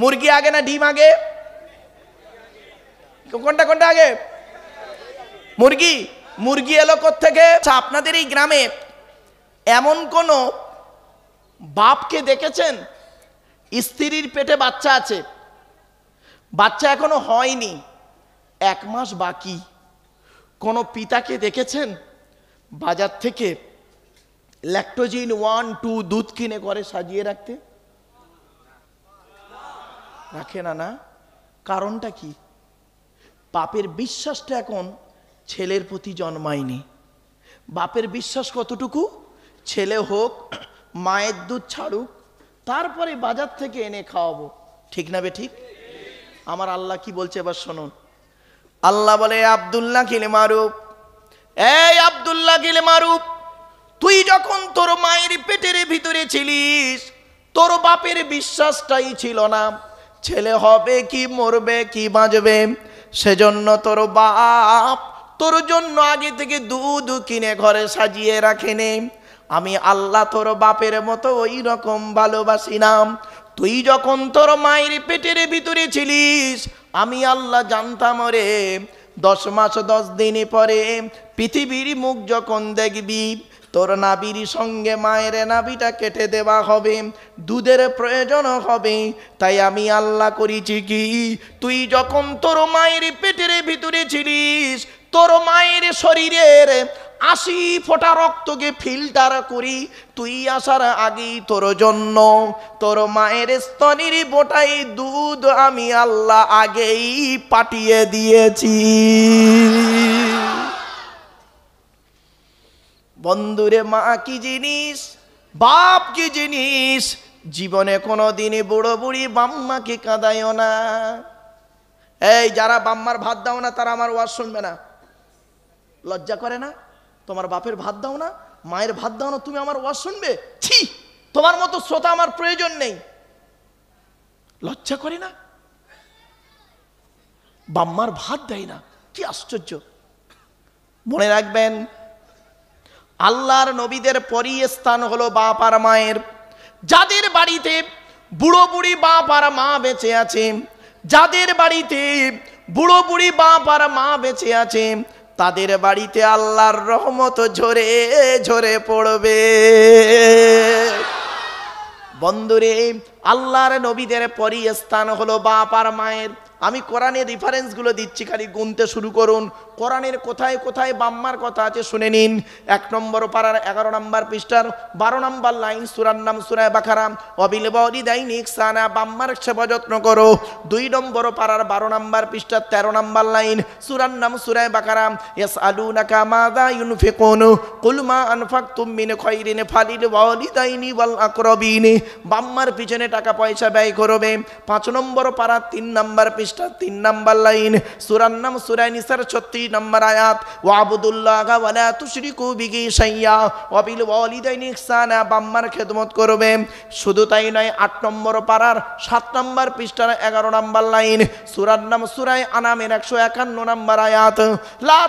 মুরগি আগে না ডিম আগে কোনটা কোনটা আগে মুরগি মুরগি এলো থেকে আচ্ছা, আপনাদের এই গ্রামে এমন কোন বাপকে দেখেছেন স্ত্রীর পেটে বাচ্চা আছে বাচ্চা এখনো হয়নি এক মাস বাকি কোনো পিতাকে দেখেছেন বাজার থেকে ল্যাক্টোজিন ওয়ান টু দুধ কিনে করে সাজিয়ে রাখতে রাখে না না কারণটা কি বাপের বিশ্বাসটা এখন ছেলের প্রতি জন্মায়নি বাপের বিশ্বাস কতটুকু ছেলে হোক মায়ের দুধ ছাড়ুক তারপরে বাজার থেকে এনে খাওয়াবো ঠিক না বে ঠিক আমার আল্লাহ কি বলছে এবার শুনুন আল্লাহ বলে আবদুল্লাহ কিলে মারুক এই আবদুল্লাহ কিলে মারুক তুই যখন তোর মায়ের পেটের ভিতরে ছিলিস তোর বাপের বিশ্বাসটাই ছিল না ছেলে হবে কি মরবে কি বাঁচবে সেজন্য তোর বাপ তোর জন্য আগে থেকে দুধ কিনে ঘরে সাজিয়ে রাখেনে আমি আল্লাহ তোর বাপের মতো ওই রকম ভালোবাসি নাম তুই যখন তোর মায়ের পেটের ভিতরে ছিলিস আমি আল্লাহ জানতাম রে দশ মাস দশ দিন পরে পৃথিবীর মুখ যখন দেখবি তোর নাবির সঙ্গে মায়ের নাবিটা কেটে দেওয়া হবে দুধের প্রয়োজন হবে তাই আমি আল্লাহ করেছি কি তুই যখন তোর মায়ের পেটের ভিতরে ছিলিস তোর মায়ের শরীরের আশি ফোটা রক্তকে ফিল্টার করি তুই আসার আগেই তোর জন্য তোর মায়ের স্তনির বোটাই দুধ আমি আল্লাহ আগেই পাঠিয়ে দিয়েছি বন্ধুরে মা কি জিনিস বাপ কি জিনিস জীবনে কোনো দিনই বুড়ো বুড়ি বাম্মাকে কাঁদাইও না এই যারা বাম্মার ভাত দাও না তারা আমার ওয়াজ শুনবে না লজ্জা করে না তোমার বাপের ভাত দাও না মায়ের ভাত দাও না তুমি আমার ওয়াজ শুনবে ছি তোমার মতো শ্রোতা আমার প্রয়োজন নেই লজ্জা করে না বাম্মার ভাত দেয় না কি আশ্চর্য মনে রাখবেন আল্লাহর নবীদের পরই স্থান হলো বাপ আর মায়ের যাদের বাড়িতে বুড়ো বুড়ি বাপ আর মা বেঁচে আছে যাদের বাড়িতে বুড়ো বুড়ি বাপ আর মা বেঁচে আছে তাদের বাড়িতে আল্লাহর রহমত ঝরে ঝরে পড়বে বন্ধুরে আল্লাহর নবীদের পরই স্থান হলো বাপ আর মায়ের আমি কোরআনের রেফারেন্সগুলো দিচ্ছি খালি গুনতে শুরু করুন কোরআনের কোথায় কোথায় বাম্মার কথা আছে শুনে নিন এক নম্বর পাড়ার এগারো নম্বর পৃষ্ঠার বারো নম্বর লাইন সুরার নাম সুরায় বাখারাম অবিল বরিদাইনিক সানা বাম্মার সেবা যত্ন করো দুই নম্বর পাড়ার বারো নম্বর পৃষ্ঠার তেরো নম্বর লাইন সুরার নাম সুরায় বাখারাম এস আলু নাকা মাদা ইউনফে কোনো কুলমা আনফাক তুমিনে খৈরিনে ফালিল দাইনি বল আকরবিনে বাম্মার পিছনে টাকা পয়সা ব্যয় করবে পাঁচ নম্বর পাড়ার তিন নম্বর পৃষ্ঠা পৃষ্ঠা তিন নাম্বার লাইন সুরান্নাম সুরাই নিসার ছত্রিশ নাম্বার আয়াত ও আবুদুল্লাহ ওয়ালা তুশরিকু বিগি সাইয়া অবিল ওয়ালিদাইন ইহসানা বাম্মার খেদমত করবে শুধু তাই নয় আট নম্বর পাড়ার সাত নম্বর পৃষ্ঠার এগারো নাম্বার লাইন সুরার নাম সুরাই আনামের একশো একান্ন নাম্বার আয়াত লা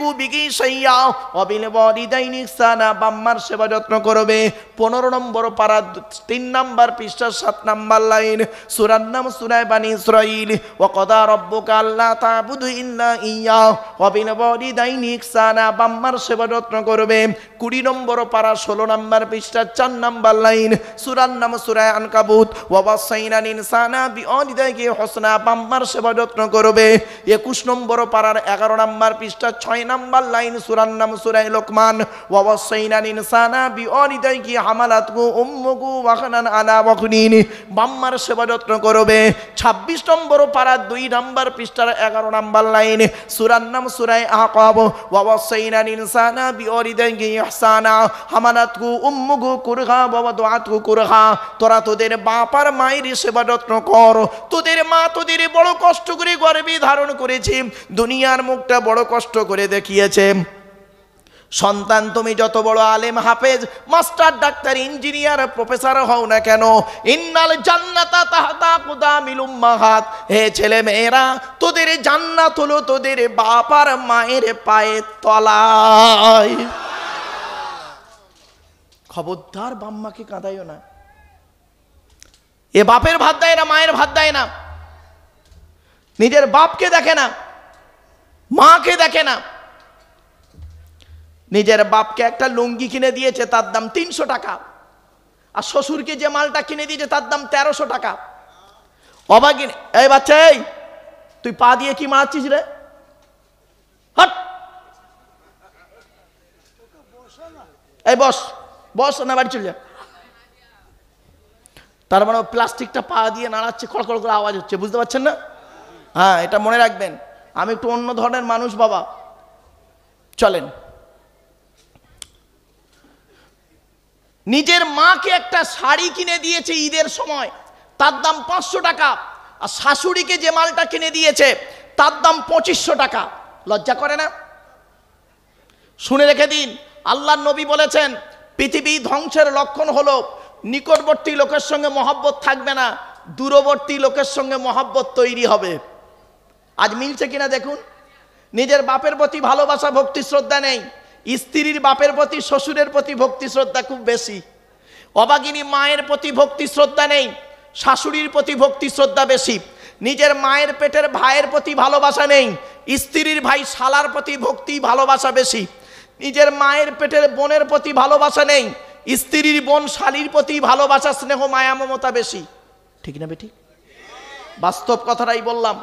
কু বিগি সাইয়া অবিল ওয়ালিদাইন ইহসানা বাম্মার সেবা যত্ন করবে পনেরো নম্বর পাড়ার তিন নাম্বার পৃষ্ঠার সাত নাম্বার লাইন সুরার নাম সুরায় বানি ইসরাইল ওয়াকদা রব্বুকা আল্লাহ তাবুদু ইল্লা ইয়া ওয়াবিল ওয়ালিদাইনি ইহসানা বাম্মার সেবা যত্ন করবে কুড়ি নম্বর পারা ষোলো নম্বর পৃষ্ঠা চার নম্বর লাইন সুরার নাম সুরায় আনকাবুত ওয়াবাসাইনান ইনসানা বিওয়ালিদাইকে হসনা বাম্মার সেবা যত্ন করবে একুশ নম্বর পারার এগারো নম্বর পৃষ্ঠা ছয় নম্বর লাইন সুরার নাম সুরায় লোকমান ওয়াবাসাইনান ইনসানা বিওয়ালিদাইকে হামালাতকু উম্মুকু ওয়াখানান আলা ওয়াখনিন বাম্মার সেবা যত্ন করবে ছাব্বিশ নম্বর পারা তারা দুই নম্বর পৃষ্ঠার এগারো নাম্বার লাইনে সুরার নাম সুরাই আহকব ওয়াসাইনা ইনসানা বিওরিদাইহি ইহসানা হামানাতকু উম্মুকু কুরহা বাবা দোয়াতকু কুরহা তোরা তোদের বাপার আর মায়ের সেবা যত্ন কর তোদের মা তোদের বড় কষ্ট করে গর্বে ধারণ করেছে দুনিয়ার মুখটা বড় কষ্ট করে দেখিয়েছে সন্তান তুমি যত বড় আলেম হাফেজ মাস্টার ডাক্তার ইঞ্জিনিয়ার প্রফেসর হও না কেন ইন্নাল জান্নাতা তাহাতা মিলুম মাহাত হে ছেলে মেয়েরা তোদের জান্নাত হলো তোদের বাপ আর মায়ের পায়ে তলায় খবরদার বাম্মাকে কাঁদাইও না এ বাপের ভাত দেয় না মায়ের ভাত দেয় না নিজের বাপকে দেখে না মাকে দেখে না নিজের বাপকে একটা লুঙ্গি কিনে দিয়েছে তার দাম তিনশো টাকা আর শ্বশুরকে যে মালটা কিনে দিয়েছে তার দাম তেরোশো টাকা অবাগিনী এই বাচ্চা এই তুই পা দিয়ে কি মারাচ্ছিস রে হট এই বস বস না বাড়ি চলে যা তার মানে প্লাস্টিকটা পা দিয়ে নাড়াচ্ছে খড়খড় করে আওয়াজ হচ্ছে বুঝতে পারছেন না হ্যাঁ এটা মনে রাখবেন আমি একটু অন্য ধরনের মানুষ বাবা চলেন নিজের মাকে একটা শাড়ি কিনে দিয়েছে ঈদের সময় তার দাম পাঁচশো টাকা আর শাশুড়িকে যে মালটা কিনে দিয়েছে তার দাম পঁচিশশো টাকা লজ্জা করে না শুনে রেখে দিন আল্লাহ নবী বলেছেন পৃথিবী ধ্বংসের লক্ষণ হল নিকটবর্তী লোকের সঙ্গে মহব্বত থাকবে না দূরবর্তী লোকের সঙ্গে মহব্বত তৈরি হবে আজ মিলছে কিনা দেখুন নিজের বাপের প্রতি ভালোবাসা ভক্তি শ্রদ্ধা নেই স্ত্রীর বাপের প্রতি শ্বশুরের প্রতি ভক্তি শ্রদ্ধা খুব বেশি অবাগিনী মায়ের প্রতি ভক্তি শ্রদ্ধা নেই শাশুড়ির প্রতি ভক্তি শ্রদ্ধা বেশি নিজের মায়ের পেটের ভাইয়ের প্রতি ভালোবাসা নেই স্ত্রীর ভাই শালার প্রতি ভক্তি ভালোবাসা বেশি নিজের মায়ের পেটের বোনের প্রতি ভালোবাসা নেই স্ত্রীর বোন শালির প্রতি ভালোবাসা স্নেহ মায়া মমতা বেশি ঠিক না বেটি বাস্তব কথাটাই বললাম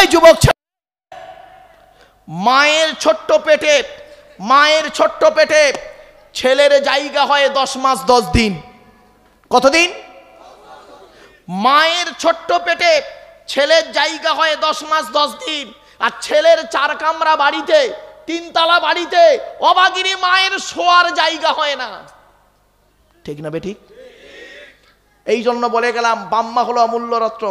এই যুবক মায়ের ছোট্ট পেটে মায়ের ছোট্ট পেটে ছেলের জায়গা হয় দশ মাস দশ দিন কতদিন মায়ের ছোট্ট পেটে ছেলের জায়গা হয় দশ মাস দশ দিন আর ছেলের চার কামরা বাড়িতে তিনতলা বাড়িতে অবাগিনী মায়ের শোয়ার জায়গা হয় না ঠিক না বেঠিক এই জন্য বলে গেলাম বাম্মা হলো অমূল্য রত্ন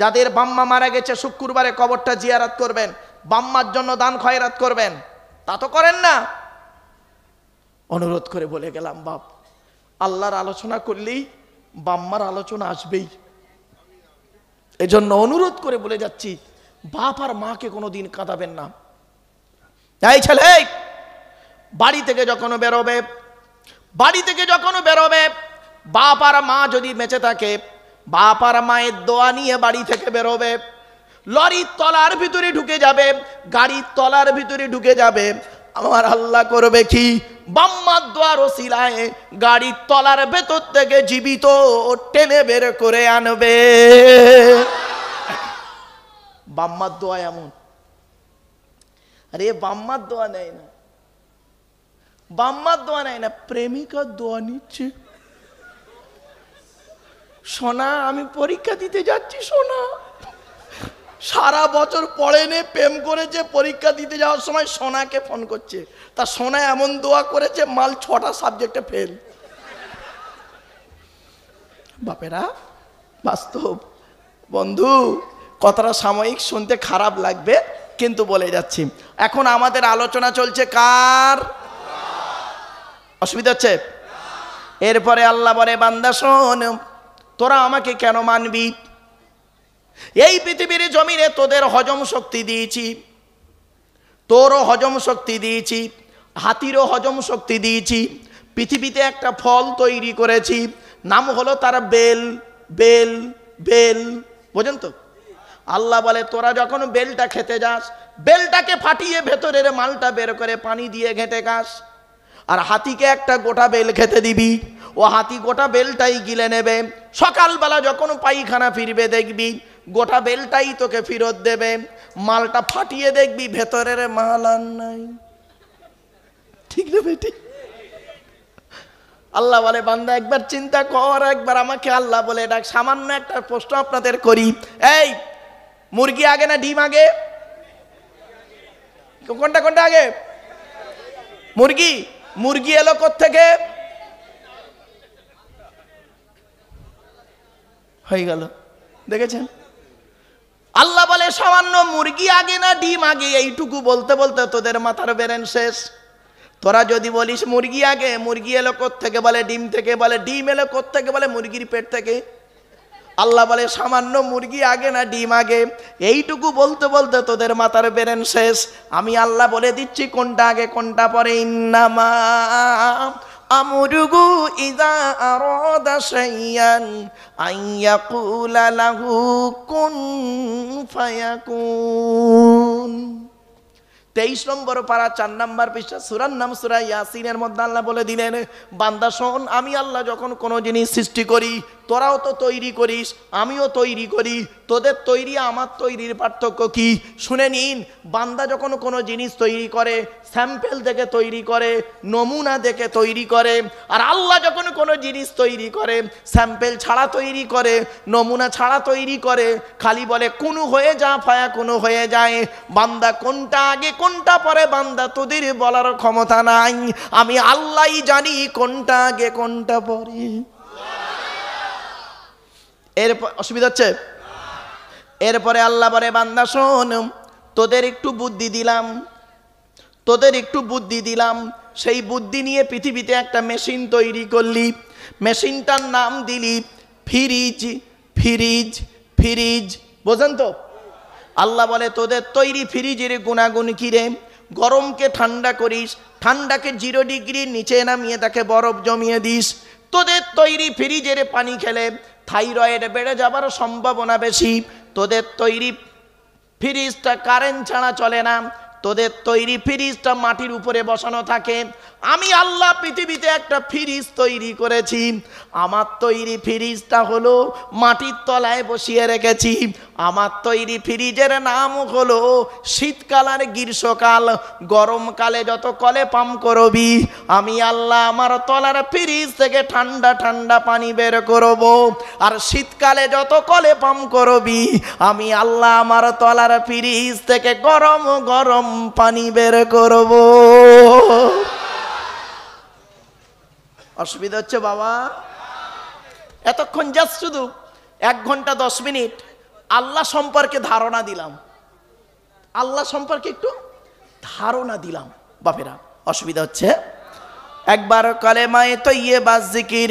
যাদের বাম্মা মারা গেছে শুক্রবারে কবরটা জিয়ারাত করবেন বাম্মার জন্য দান খয়রাত করবেন তা তো করেন না অনুরোধ করে বলে গেলাম বাপ আল্লাহর আলোচনা করলেই বাম্মার আলোচনা আসবেই এজন্য অনুরোধ করে বলে যাচ্ছি বাপ আর মাকে কোনো দিন কাঁদাবেন না এই ছেলে বাড়ি থেকে যখন বেরোবে বাড়ি থেকে যখন বেরোবে বাপ আর মা যদি বেঁচে থাকে বাপ আর মায়ের দোয়া নিয়ে বাড়ি থেকে বেরোবে লরি তলার ভিতরে ঢুকে যাবে গাড়ি তলার ভিতরে ঢুকে যাবে আমার আল্লাহ করবে কি বাম্মার দোয়ার ওসিলায় গাড়ি তলার ভেতর থেকে জীবিত টেনে বের করে আনবে বাম্মার দোয়া এমন আরে বাম্মার দোয়া নেয় না বাম্মার দোয়া নেয় না প্রেমিকার দোয়া নিচ্ছে সোনা আমি পরীক্ষা দিতে যাচ্ছি সোনা সারা বছর নে প্রেম করেছে পরীক্ষা দিতে যাওয়ার সময় সোনাকে ফোন করছে তা সোনা এমন দোয়া করেছে মাল ছটা সাবজেক্টে ফেল বাপেরা বাস্তব বন্ধু কথাটা সাময়িক শুনতে খারাপ লাগবে কিন্তু বলে যাচ্ছি এখন আমাদের আলোচনা চলছে কার অসুবিধা হচ্ছে এরপরে আল্লাহ বলে বান্দা শোন তোরা আমাকে কেন মানবি এই পৃথিবীর জমিনে তোদের হজম শক্তি দিয়েছি তোরও হজম শক্তি দিয়েছি হাতিরও হজম শক্তি দিয়েছি পৃথিবীতে একটা ফল তৈরি করেছি নাম হলো তার বেল বেল বেল বোঝেন তো আল্লাহ বলে তোরা যখন বেলটা খেতে যাস বেলটাকে ফাটিয়ে ভেতরের মালটা বের করে পানি দিয়ে ঘেঁটে খাস আর হাতিকে একটা গোটা বেল খেতে দিবি ও হাতি গোটা বেলটাই গিলে নেবে সকালবেলা যখন পায়খানা ফিরবে দেখবি গোটা বেলটাই তোকে ফেরত দেবে মালটা ফাটিয়ে দেখবি ভেতরের মাল আর নাই ঠিক না বেটি আল্লাহ বলে বান্দা একবার চিন্তা কর একবার আমাকে আল্লাহ বলে ডাক সামান্য একটা প্রশ্ন আপনাদের করি এই মুরগি আগে না ডিম আগে কোনটা কোনটা আগে মুরগি মুরগি এলো থেকে হয়ে গেল দেখেছেন আল্লাহ বলে সামান্য মুরগি আগে না ডিম আগে এইটুকু বলতে বলতে তোদের মাথার বেরেন শেষ তোরা যদি বলিস মুরগি আগে মুরগি এলো থেকে বলে ডিম থেকে বলে ডিম এলো থেকে বলে মুরগির পেট থেকে আল্লাহ বলে সামান্য মুরগি আগে না ডিম আগে এইটুকু বলতে বলতে তোদের মাথার বেরেন শেষ আমি আল্লাহ বলে দিচ্ছি কোনটা আগে কোনটা পরে ইন্নামা أمره إذا أراد شيئا أن يقول له كن فيكون তেইশ নম্বর পাড়া চার নম্বর পৃষ্ঠা সুরার নাম সুরা ইয়াসিনের মধ্যে আল্লাহ বলে দিলেন বান্দা শোন আমি আল্লাহ যখন কোনো জিনিস সৃষ্টি করি তোরাও তো তৈরি করিস আমিও তৈরি করি তোদের তৈরি আমার তৈরির পার্থক্য কি শুনে নিন বান্দা যখন কোনো জিনিস তৈরি করে স্যাম্পেল দেখে তৈরি করে নমুনা দেখে তৈরি করে আর আল্লাহ যখন কোনো জিনিস তৈরি করে স্যাম্পেল ছাড়া তৈরি করে নমুনা ছাড়া তৈরি করে খালি বলে কোনো হয়ে যা ফায়া কোনো হয়ে যায় বান্দা কোনটা আগে কোন কোনটা পরে বান্দা তোদের বলার ক্ষমতা নাই আমি আল্লাহ জানি কোনটা আগে কোনটা পরে এর অসুবিধা হচ্ছে এরপরে আল্লাহ পরে বান্দা শোন তোদের একটু বুদ্ধি দিলাম তোদের একটু বুদ্ধি দিলাম সেই বুদ্ধি নিয়ে পৃথিবীতে একটা মেশিন তৈরি করলি মেশিনটার নাম দিলি ফ্রিজ ফ্রিজ ফ্রিজ বোঝেন তো আল্লাহ বলে তোদের তৈরি ফ্রিজের গুণাগুণ কিরে গরমকে ঠান্ডা করিস ঠান্ডাকে জিরো ডিগ্রির নিচে নামিয়ে তাকে বরফ জমিয়ে দিস তোদের তৈরি ফ্রিজের পানি খেলে থাইরয়েড বেড়ে যাবার সম্ভাবনা বেশি তোদের তৈরি ফ্রিজটা কারেন্ট ছাড়া চলে না তোদের তৈরি ফ্রিজটা মাটির উপরে বসানো থাকে আমি আল্লাহ পৃথিবীতে একটা ফ্রিজ তৈরি করেছি আমার তৈরি ফ্রিজটা হলো মাটির তলায় বসিয়ে রেখেছি আমার তৈরি ফ্রিজের নাম হলো শীতকাল আর গ্রীষ্মকাল গরমকালে যত কলে পাম্প করবি আমি আল্লাহ আমার তলার ফ্রিজ থেকে ঠান্ডা ঠান্ডা পানি বের করব আর শীতকালে যত কলে পাম্প করবি আমি আল্লাহ আমার তলার ফ্রিজ থেকে গরম গরম পানি বের করব অসুবিধা হচ্ছে বাবা এতক্ষণ জাস্ট শুধু এক ঘন্টা দশ মিনিট আল্লাহ সম্পর্কে ধারণা দিলাম আল্লাহ সম্পর্কে একটু ধারণা দিলাম বাপেরা অসুবিধা হচ্ছে একবার কলেমায় তো ইয়ে বাস